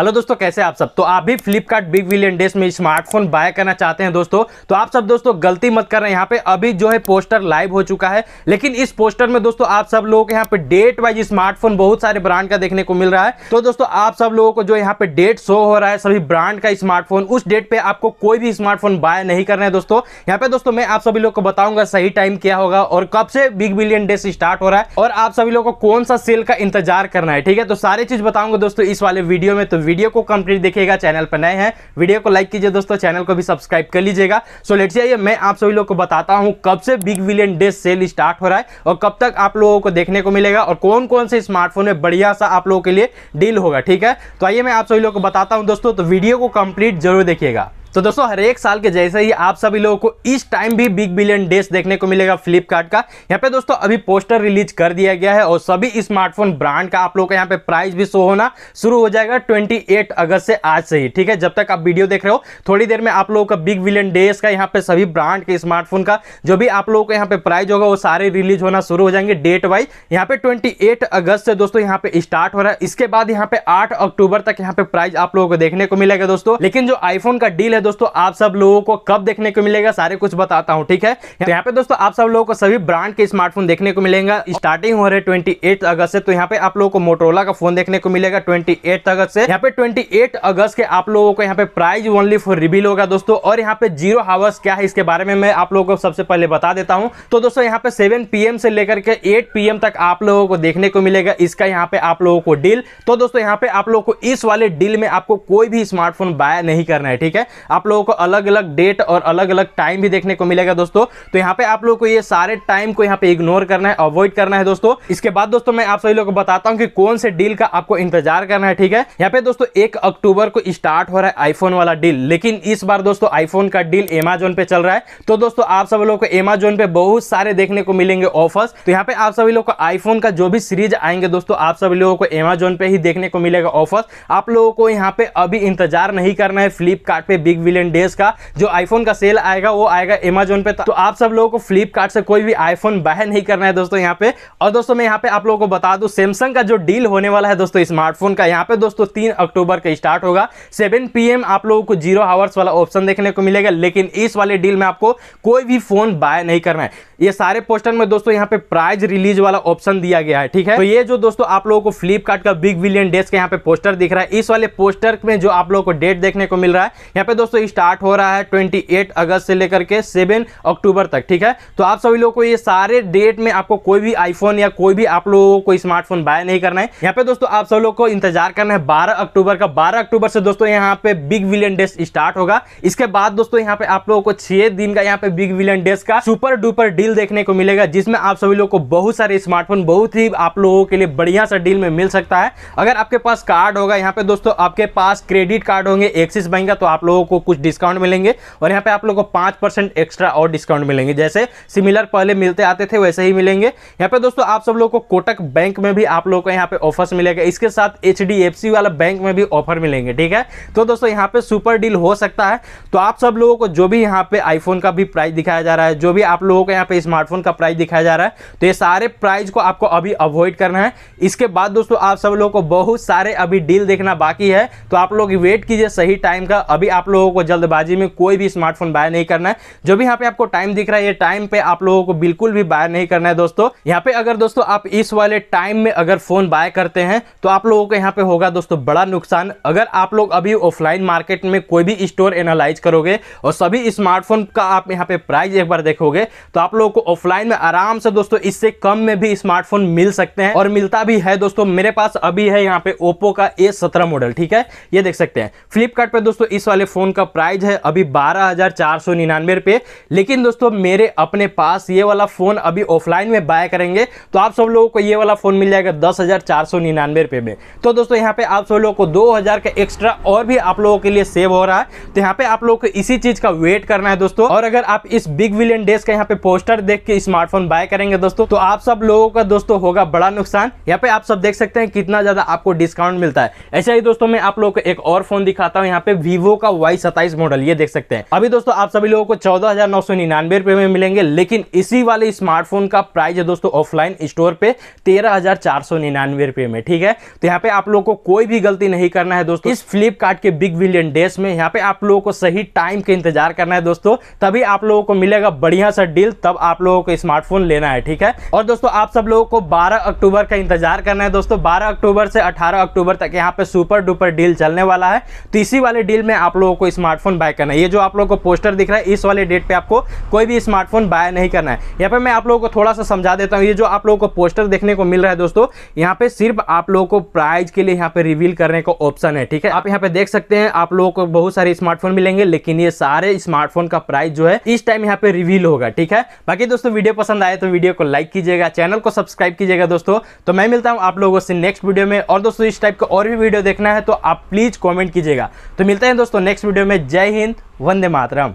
hello दोस्तों कैसे आप सब तो आप भी फ्लिपकार्ट बिग विलियन डेज में स्मार्टफोन बाय करना चाहते हैं दोस्तों तो आप सब दोस्तों गलती मत कर रहे हैं यहाँ पे अभी जो है पोस्टर लाइव हो चुका है लेकिन इस पोस्टर में दोस्तों आप सब लोगों के यहाँ पे डेट वाइज स्मार्टफोन बहुत सारे ब्रांड का देखने को मिल रहा है तो दोस्तों आप सब लोगों को जो यहाँ पे डेट शो हो रहा है सभी ब्रांड का स्मार्टफोन उस डेट पे आपको कोई भी स्मार्टफोन बाय नहीं करना है दोस्तों यहाँ पे दोस्तों मैं आप सभी लोग को बताऊंगा सही टाइम क्या होगा और कब से बिग विलियन डेज स्टार्ट हो रहा है और आप सभी लोग को कौन सा सेल का इंतजार करना है ठीक है तो सारी चीज बताऊंगा दोस्तों इस वाले वीडियो में तो वीडियो को कंप्लीट देखिएगा चैनल पर नए हैं वीडियो को लाइक कीजिए दोस्तों चैनल को भी सब्सक्राइब कर लीजिएगा सो लेट जाइए मैं आप सभी लोग को बताता हूँ कब से big billion day sale start हो रहा है और कब तक आप लोगों को देखने को मिलेगा और कौन कौन से स्मार्टफोन में बढ़िया सा आप लोगों के लिए डील होगा ठीक है तो आइए मैं आप सभी लोग को बताता हूँ दोस्तों तो वीडियो को कंप्लीट जरूर देखिएगा तो दोस्तों हर एक साल के जैसे ही आप सभी लोगों को इस टाइम भी बिग बिलियन डेज देखने को मिलेगा फ्लिपकार्ट का यहाँ पे दोस्तों अभी पोस्टर रिलीज कर दिया गया है और सभी स्मार्टफोन ब्रांड का आप लोगों का यहाँ पे प्राइस भी शो होना शुरू हो जाएगा 28 अगस्त से आज से ही ठीक है जब तक आप वीडियो देख रहे हो थोड़ी देर में आप लोगों का बिग बिलियन डेज का यहाँ पे सभी ब्रांड के स्मार्टफोन का जो भी आप लोगों का यहाँ पे प्राइज होगा वो सारे रिलीज होना शुरू हो जाएंगे डेट वाइज यहाँ पे ट्वेंटी अगस्त से दोस्तों यहाँ पे स्टार्ट हो रहा है इसके बाद यहाँ पे आठ अक्टूबर तक यहाँ पे प्राइज आप लोगों को देखने को मिलेगा दोस्तों लेकिन जो आईफोन का डील है है दोस्तों आप सब लोगों को कब देखने को मिलेगा सारे कुछ बताता हूँ ठीक है तो यहाँ पे दोस्तों आप सब लोगों को सभी ब्रांड के स्मार्टफोन देखने को मिलेगा स्टार्टिंग हो रही ट्वेंटी अगस्त से तो यहाँ पे आप लोगों को मोटोला का फोन देखने को मिलेगा ट्वेंटी अगस्त से यहाँ पे ट्वेंटी अगस्त के आप लोगों को यहाँ पे प्राइज ओनली फॉर रिविल होगा दोस्तों और यहाँ पे जीरो हावर्स क्या है इसके बारे में मैं आप लोगों को सबसे पहले बता देता हूँ तो दोस्तों यहाँ पे सेवन पी से लेकर के एट पी तक आप लोगों को देखने को मिलेगा इसका यहाँ पे आप लोगों को डील तो दोस्तों यहाँ पे आप लोगों को इस वाले डील में आपको कोई भी स्मार्टफोन बाय नहीं करना है ठीक है आप लोगों को अलग अलग डेट और अलग अलग टाइम भी देखने को मिलेगा दोस्तों तो यहाँ पे आप लोग को ये सारे टाइम को यहाँ पे इग्नोर करना है अवॉइड करना है दोस्तों इसके बाद दोस्तों मैं आप सभी लोग को बताता हूँ कि कौन से डील का आपको इंतजार करना है ठीक है यहाँ पे दोस्तों एक अक्टूबर को स्टार्ट हो रहा है आईफोन वाला डील लेकिन इस बार दोस्तों आईफोन का डील एमेजोन पे चल रहा है तो दोस्तों आप सभी लोग को एमेजोन पे बहुत सारे देखने को मिलेंगे ऑफर्स तो यहाँ पे आप सभी लोग को आईफोन का जो भी सीरीज आएंगे दोस्तों आप सभी लोगों को एमेजोन पे ही देखने को मिलेगा ऑफर्स आप लोगों को यहाँ पे अभी इंतजार नहीं करना है फ्लिपकार्ट बिग एक बिलियन डेज का जो आईफोन का सेल आएगा वो आएगा एमेजोन पे तो आप सब लोगों को फ्लिपकार्ट से कोई भी आईफोन बाय नहीं करना है दोस्तों यहाँ पे और दोस्तों मैं यहाँ पे आप लोगों को बता दू सैमसंग का जो डील होने वाला है दोस्तों स्मार्टफोन का यहाँ पे दोस्तों तीन अक्टूबर का स्टार्ट होगा सेवन पी आप लोगों को जीरो आवर्स वाला ऑप्शन देखने को मिलेगा लेकिन इस वाले डील में आपको कोई भी फोन बाय नहीं करना है ये सारे पोस्टर में दोस्तों यहाँ पे प्राइज रिलीज वाला ऑप्शन दिया गया है ठीक है तो ये जो दोस्तों आप लोगों को फ्लिपकार्ट का बिग बिलियन डेस्क यहाँ पे पोस्टर दिख रहा है इस वाले पोस्टर में जो आप लोगों को डेट देखने को मिल रहा है यहाँ पे दोस्तों दोस्तों स्टार्ट हो रहा है 28 अगस्त से लेकर के 7 अक्टूबर तक ठीक है तो आप सभी लोगों को ये सारे डेट में आपको कोई भी आईफोन या कोई भी आप लोगों को स्मार्टफोन बाय नहीं करना है यहाँ पे दोस्तों आप सब लोग को इंतजार करना है बारह अक्टूबर का बारह अक्टूबर से दोस्तों यहाँ पे बिग विलियन डेज स्टार्ट होगा इसके बाद दोस्तों यहाँ पे आप लोगों को छह दिन का यहाँ पे बिग विलियन डेज का सुपर डुपर डील देखने को मिलेगा जिसमें आप सभी लोग को बहुत सारे स्मार्टफोन बहुत ही आप लोगों के लिए बढ़िया सा डील में मिल सकता है अगर आपके पास कार्ड होगा यहाँ पे दोस्तों आपके पास क्रेडिट कार्ड होंगे एक्सिस बैंक का तो आप लोगों को कुछ डिस्काउंट मिलेंगे और यहाँ पे आप लोग को पाँच एक्स्ट्रा और डिस्काउंट मिलेंगे जैसे सिमिलर पहले मिलते आते थे वैसे ही मिलेंगे यहाँ पे दोस्तों आप सब लोग को कोटक बैंक में भी आप लोग को यहाँ पे ऑफर्स मिलेगा इसके साथ एच वाला बैंक में भी ऑफर मिलेंगे ठीक है तो दोस्तों यहाँ पे सुपर डील हो सकता है तो आप सब लोगों को जो भी यहाँ पे आईफोन का भी प्राइस दिखाया जा रहा है जो भी आप लोगों को यहाँ पे स्मार्टफोन का प्राइस दिखाया जा रहा है तो ये सारे प्राइस को आपको अभी अवॉइड करना है इसके बाद दोस्तों आप सब लोगों को बहुत सारे अभी डील देखना बाकी है तो आप लोग वेट कीजिए सही टाइम का अभी आप लोगों लोगों को जल्दबाजी में कोई भी स्मार्टफोन बाय नहीं करना है जो भी यहाँ पे आपको टाइम दिख रहा है ये टाइम पे आप लोगों को बिल्कुल भी बाय नहीं करना है दोस्तों यहाँ पे अगर दोस्तों आप इस वाले टाइम में अगर फोन बाय करते हैं तो आप लोगों को यहाँ पे होगा दोस्तों बड़ा नुकसान अगर आप लोग अभी ऑफलाइन मार्केट में कोई भी स्टोर एनालाइज करोगे और सभी स्मार्टफोन का आप यहाँ पे प्राइस एक बार देखोगे तो आप लोगों को ऑफलाइन में आराम से दोस्तों इससे कम में भी स्मार्टफोन मिल सकते हैं और मिलता भी है दोस्तों मेरे पास अभी है यहाँ पे ओप्पो का ए सत्रह मॉडल ठीक है ये देख सकते हैं फ्लिपकार्ट दोस्तों इस वाले फोन फ़ोन का प्राइस है अभी बारह हज़ार चार सौ निन्यानवे रुपये लेकिन दोस्तों मेरे अपने पास ये वाला फ़ोन अभी ऑफलाइन में बाय करेंगे तो आप सब लोगों को ये वाला फ़ोन मिल जाएगा दस हज़ार चार सौ निन्यानवे रुपये में तो दोस्तों यहाँ पे आप सब लोगों को दो हज़ार का एक्स्ट्रा और भी आप लोगों के लिए सेव हो रहा है तो यहाँ पे आप लोगों को इसी चीज़ का वेट करना है दोस्तों और अगर आप इस बिग विलियन डेज का यहाँ पे पोस्टर देख के स्मार्टफोन बाय करेंगे दोस्तों तो आप सब लोगों का दोस्तों होगा बड़ा नुकसान यहाँ पे आप सब देख सकते हैं कितना ज़्यादा आपको डिस्काउंट मिलता है ऐसे ही दोस्तों मैं आप लोगों को एक और फोन दिखाता हूँ यहाँ पे वीवो का वाई बाईस सत्ताईस मॉडल ये देख सकते हैं अभी दोस्तों आप सभी लोगों को चौदह रुपए में मिलेंगे लेकिन इसी वाले स्मार्टफोन का प्राइस है दोस्तों ऑफलाइन स्टोर पे तेरह रुपए में ठीक है तो यहाँ पे आप लोगों को कोई भी गलती नहीं करना है दोस्तों इस फ्लिपकार्ट के बिग विलियन डेस में यहाँ पे आप लोगों को सही टाइम का इंतजार करना है दोस्तों तभी आप लोगों को मिलेगा बढ़िया सा डील तब आप लोगों को स्मार्टफोन लेना है ठीक है और दोस्तों आप सब लोगों को बारह अक्टूबर का इंतजार करना है दोस्तों बारह अक्टूबर से अठारह अक्टूबर तक यहाँ पे सुपर डुपर डील चलने वाला है तो इसी वाले डील में आप लोगों को आपको स्मार्टफोन बाय करना है ये जो आप लोगों को पोस्टर दिख रहा है इस वाले डेट पे आपको कोई भी स्मार्टफोन बाय नहीं करना है यहाँ पे मैं आप लोगों को थोड़ा सा समझा देता हूँ ये जो आप लोगों को पोस्टर देखने को मिल रहा है दोस्तों यहाँ पे सिर्फ आप लोगों को प्राइज के लिए यहाँ पे रिवील करने का ऑप्शन है ठीक है आप यहाँ पे देख सकते हैं आप लोगों को बहुत सारे स्मार्टफोन मिलेंगे लेकिन ये सारे स्मार्टफोन का प्राइस जो है इस टाइम यहाँ पे रिवील होगा ठीक है बाकी दोस्तों वीडियो पसंद आए तो वीडियो को लाइक कीजिएगा चैनल को सब्सक्राइब कीजिएगा दोस्तों तो मैं मिलता हूँ आप लोगों से नेक्स्ट वीडियो में और दोस्तों इस टाइप का और भी वीडियो देखना है तो आप प्लीज कॉमेंट कीजिएगा तो मिलते हैं दोस्तों नेक्स्ट वीडियो वीडियो में जय हिंद वंदे मातरम